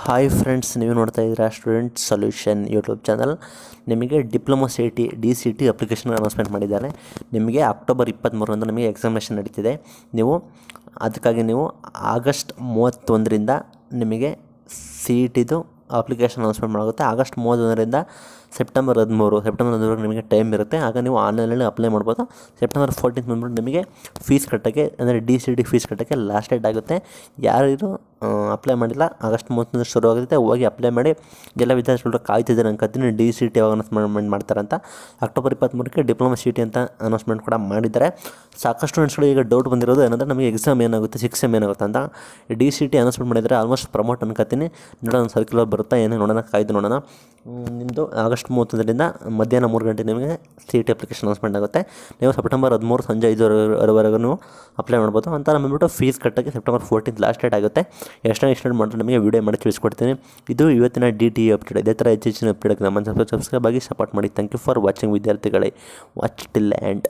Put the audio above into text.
hi friends ನೀವು ನೋಡ್ತಾ ಇದ್ದೀರಾ ಸ್ಟೂಡೆಂಟ್ ಸೊಲ್ಯೂಷನ್ ಯೂಟ್ಯೂಬ್ ಚಾನಲ್ ನಿಮಗೆ diploma C T D C T application announcement ಮಾಡಿದ್ದಾರೆ ನಿಮಗೆ ಅಕ್ಟೋಬರ್ ಇಪ್ಪತ್ತ್ಮೂರರಂದು ನಿಮಗೆ ಎಕ್ಸಾಮಿನೇಷನ್ ನಡೀತಿದೆ ನೀವು ಅದಕ್ಕಾಗಿ ನೀವು ಆಗಸ್ಟ್ ಮೂವತ್ತೊಂದರಿಂದ ನಿಮಗೆ ಸಿ ಇ ಟಿದು ಅಪ್ಲಿಕೇಶನ್ ಅನೌನ್ಸ್ಮೆಂಟ್ ಮಾಡುತ್ತೆ ಆಗಸ್ಟ್ ಮೂವತ್ತೊಂದರಿಂದ ಸೆಪ್ಟೆಂಬರ್ ಹದಿಮೂರು ಸೆಪ್ಟೆಂಬರ್ ಹದಿಮೂರು ನಿಮಗೆ ಟೈಮ್ ಇರುತ್ತೆ ಆಗ ನೀವು ಆನ್ಲೈನಲ್ಲಿ ಅಪ್ಲೈ ಮಾಡ್ಬೋದು ಸೆಪ್ಟೆಂಬರ್ ಫೋರ್ಟೀನ್ತ್ ಬಂದ್ಬಿಟ್ಟು ನಿಮಗೆ ಫೀಸ್ ಕಟ್ಟೋಕ್ಕೆ ಅಂದರೆ ಡಿ ಸಿ ಟಿ ಫೀಸ್ ಕಟ್ಟೋಕ್ಕೆ ಲಾಸ್ಟ್ ಡೇಟ್ ಆಗುತ್ತೆ ಯಾರು ಅಪ್ಲೈ ಮಾಡಿಲ್ಲ ಆಗಸ್ಟ್ ಮೂವತ್ತೊಂದು ಆಗುತ್ತೆ ಹೋಗಿ ಅಪ್ಲೈ ಮಾಡಿ ಎಲ್ಲ ವಿದ್ಯಾರ್ಥಿಗಳು ಕಾಯ್ತಿದ್ದಾರೆ ಅನ್ಕೋತೀನಿ ಡಿ ಸಿ ಟಿ ಯಾವಾಗ ಅನೌನ್ಸ್ಮೆಂಟ್ ಮಾಡ್ತಾರಂತ ಅಕ್ಟೋಬರ್ ಇಪ್ಪತ್ತ್ಮೂರಕ್ಕೆ ಡಿಪ್ಲೊಮಾ ಸಿ ಟಿ ಅಂತ ಅನೌನ್ಸ್ಮೆಂಟ್ ಕೂಡ ಮಾಡಿದ್ದಾರೆ ಸಾಕಷ್ಟು ಸ್ಟೂಡೆಂಟ್ಸ್ಗಳು ಈಗ ಡೌಟ್ ಬಂದಿರೋದು ಏನಂದರೆ ನಮಗೆ ಎಕ್ಸಾಮ್ ಏನಾಗುತ್ತೆ ಸಿಕ್ಸ್ ಏನಾಗುತ್ತೆ ಅಂತ ಡಿ ಸಿ ಟಿ ಅನೌನ್ಸ್ಮೆಂಟ್ ಮಾಡಿದರೆ ಆಲ್ಮೋಸ್ಟ್ ಪ್ರಮೋಟ್ ಅನ್ಕೋತೀನಿ ನೋಡೋಣ ಸರ್ಕ್ಯುಲರ್ ಬರುತ್ತಾ ಏನೇ ನೋಡೋಣ ಕಾಯ್ದು ನೋಡೋಣ ನಿಮ್ಮದು ಆಗಸ್ಟ್ ಮೂವತ್ತೊಂದರಿಂದ ಮಧ್ಯಾಹ್ನ ಮೂರು ಗಂಟೆ ನಿಮಗೆ ಸಿ ಅಪ್ಲಿಕೇಶನ್ ಅನೌನ್ಸ್ಮೆಂಟ್ ಆಗುತ್ತೆ ನೀವು ಸೆಪ್ಟೆಂಬರ್ ಹದಿಮೂರು ಸಂಜೆ ಐದುವರೆವರೆಗೂ ಅಪ್ಲೈ ಮಾಡ್ಬೋದು ಅಂತ ನಮ್ಮ ಬಂದ್ಬಿಟ್ಟು ಫೀಸ್ ಕಟ್ಟೋಕ್ಕೆ ಸೆಪ್ಟೆಂಬರ್ ಫೋರ್ಟೀನ್ ಲಾಸ್ಟ್ ಡೇಟ್ ಆಗುತ್ತೆ ಎಷ್ಟು ಎಕ್ಸ್ಟೆಂಡ್ ಮಾಡಿದ್ರೆ ನಿಮಗೆ ವಿಡಿಯೋ ಮಾಡಿ ತಿಳಿಸ್ಕೊಡ್ತೀನಿ ಇದು ಇವತ್ತಿನ ಡಿ ಟಿ ಅಪ್ಡೇಟ್ ಇದೇ ಥರ ಹೆಚ್ಚಿನ ಅಪ್ಡೇಟ್ಗೆ ನಮ್ಮ ಸಬ್ಸ್ಕ್ರೈಬ್ ಆಗಿ ಸಪೋರ್ಟ್ ಮಾಡಿ ಥ್ಯಾಂಕ್ ಯು ಫಾರ್ ವಾಚಿಂಗ್ ವಿದ್ಯಾರ್ಥಿಗಳೇ ವಾಚ್ ಟಿಲ್ ಆ್ಯಂಡ್